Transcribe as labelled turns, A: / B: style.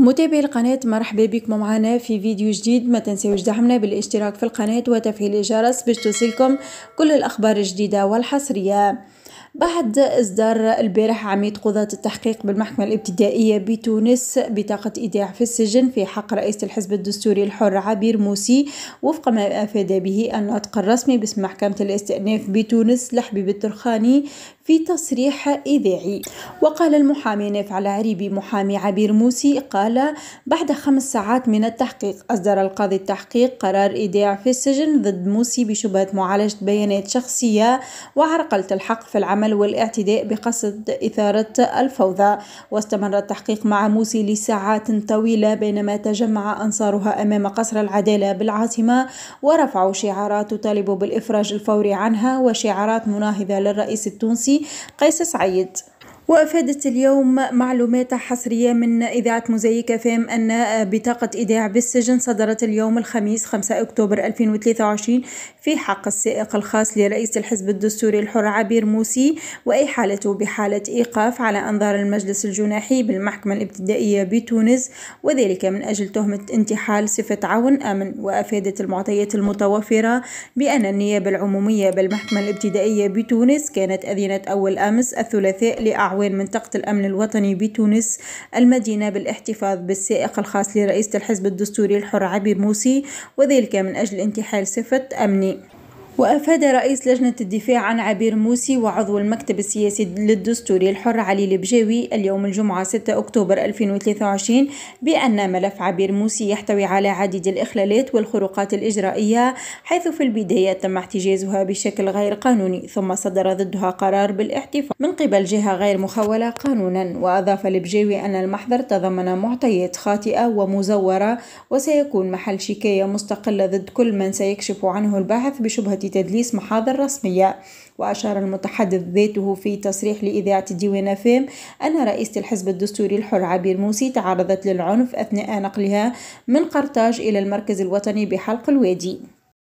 A: متابعي القناة مرحبا بكم معنا في فيديو جديد ما تنساوش دعمنا بالاشتراك في القناة وتفعيل الجرس باش توصلكم كل الأخبار الجديدة والحصرية بعد إصدار البارح عميد قضاة التحقيق بالمحكمة الابتدائية بتونس بطاقة إيداع في السجن في حق رئيس الحزب الدستوري الحر عبير موسي وفق ما أفاد به الناطق الرسمي باسم محكمة الاستئناف بتونس لحبيب الترخاني في تصريح إذاعي وقال المحامي نافع العريبي محامي عبير موسي قال بعد خمس ساعات من التحقيق أصدر القاضي التحقيق قرار إيداع في السجن ضد موسي بشبهة معالجة بيانات شخصية وعرقلة الحق في العمل العمل والاعتداء بقصد إثارة الفوضى واستمر التحقيق مع موسي لساعات طويلة بينما تجمع أنصارها أمام قصر العدالة بالعاصمة ورفعوا شعارات تطالب بالإفراج الفوري عنها وشعارات مناهضة للرئيس التونسي قيس سعيد وأفادت اليوم معلومات حصرية من إذاعة مزيكا فام أن بطاقة إيداع بالسجن صدرت اليوم الخميس 5 أكتوبر 2023 في حق السائق الخاص لرئيس الحزب الدستوري الحر عبير موسي حالته بحالة إيقاف على أنظار المجلس الجناحي بالمحكمة الابتدائية بتونس وذلك من أجل تهمة انتحال صفة عون أمن وأفادت المعطيات المتوفرة بأن النيابة العمومية بالمحكمة الابتدائية بتونس كانت أذنت أول أمس الثلاثاء لأعوام تعاون منطقة الأمن الوطني بتونس المدينة بالاحتفاظ بالسائق الخاص لرئيسة الحزب الدستوري الحر عبير موسي وذلك من أجل انتحال صفة أمني وأفاد رئيس لجنة الدفاع عن عبير موسي وعضو المكتب السياسي للدستوري الحر علي البجاوي اليوم الجمعة 6 أكتوبر 2023 بأن ملف عبير موسي يحتوي على عديد الإخلالات والخروقات الإجرائية حيث في البداية تم احتجازها بشكل غير قانوني ثم صدر ضدها قرار بالاحتفاظ من قبل جهة غير مخولة قانونا وأضاف البجاوي أن المحضر تضمن معطيات خاطئة ومزورة وسيكون محل شكاية مستقلة ضد كل من سيكشف عنه البحث بشبهة تدليس محاضر رسمية وأشار المتحدث ذاته في تصريح لإذاعة ديوان فام أن رئيسة الحزب الدستوري الحر عبير موسي تعرضت للعنف أثناء نقلها من قرطاج إلى المركز الوطني بحلق الوادي